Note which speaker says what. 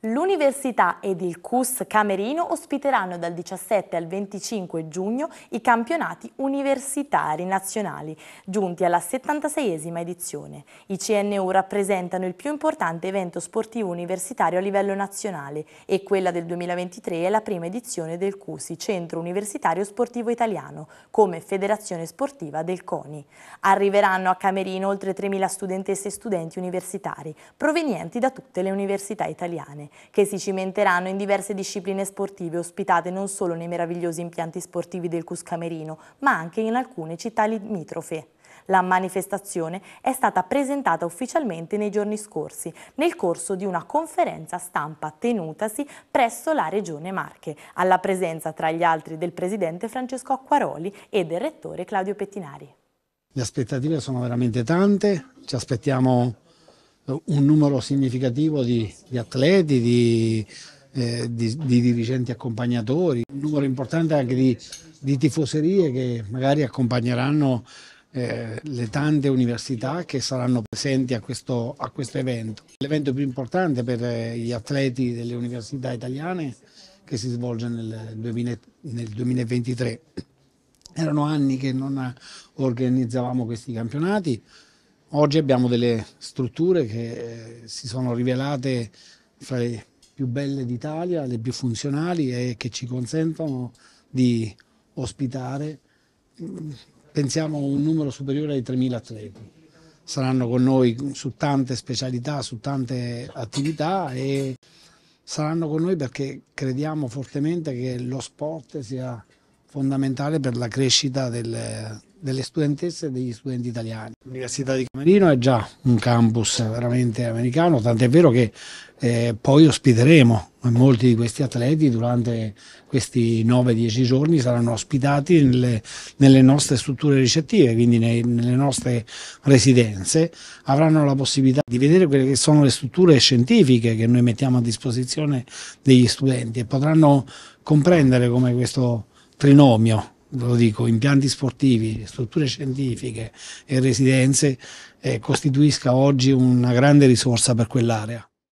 Speaker 1: L'Università ed il CUS Camerino ospiteranno dal 17 al 25 giugno i campionati universitari nazionali, giunti alla 76esima edizione. I CNU rappresentano il più importante evento sportivo universitario a livello nazionale e quella del 2023 è la prima edizione del CUSI, Centro Universitario Sportivo Italiano, come federazione sportiva del CONI. Arriveranno a Camerino oltre 3.000 studentesse e studenti universitari, provenienti da tutte le università italiane italiane, che si cimenteranno in diverse discipline sportive ospitate non solo nei meravigliosi impianti sportivi del Cuscamerino, ma anche in alcune città limitrofe. La manifestazione è stata presentata ufficialmente nei giorni scorsi, nel corso di una conferenza stampa tenutasi presso la Regione Marche, alla presenza tra gli altri del Presidente Francesco Acquaroli e del Rettore Claudio Pettinari.
Speaker 2: Le aspettative sono veramente tante, ci aspettiamo un numero significativo di, di atleti, di, eh, di, di, dirigenti accompagnatori, un numero importante anche di, tifoserie che magari accompagneranno eh, le tante università che saranno presenti a questo, a questo evento. L'evento più importante per eh, gli atleti delle università italiane che si svolge nel, 2000, nel 2023. Erano anni che non organizzavamo questi campionati, Oggi abbiamo delle strutture che eh, si sono rivelate fra le più belle d'Italia, le più funzionali e che ci consentono di ospitare, mm, pensiamo, un numero superiore ai 3.000 atleti. Saranno con noi su tante specialità, su tante attività e saranno con noi perché crediamo fortemente che lo sport sia fondamentale per la crescita del, delle studentesse e degli studenti italiani. L'Università di Camerino è già un campus veramente americano, tant'è vero che eh, poi ospiteremo molti di questi atleti durante questi 9-10 giorni saranno ospitati nelle, nelle nostre strutture ricettive, quindi nei, nelle nostre residenze, avranno la possibilità di vedere quelle che sono le strutture scientifiche che noi mettiamo a disposizione degli studenti e potranno comprendere come questo trinomio lo dico, impianti sportivi, strutture scientifiche e residenze eh, costituisca oggi una grande risorsa per quell'area.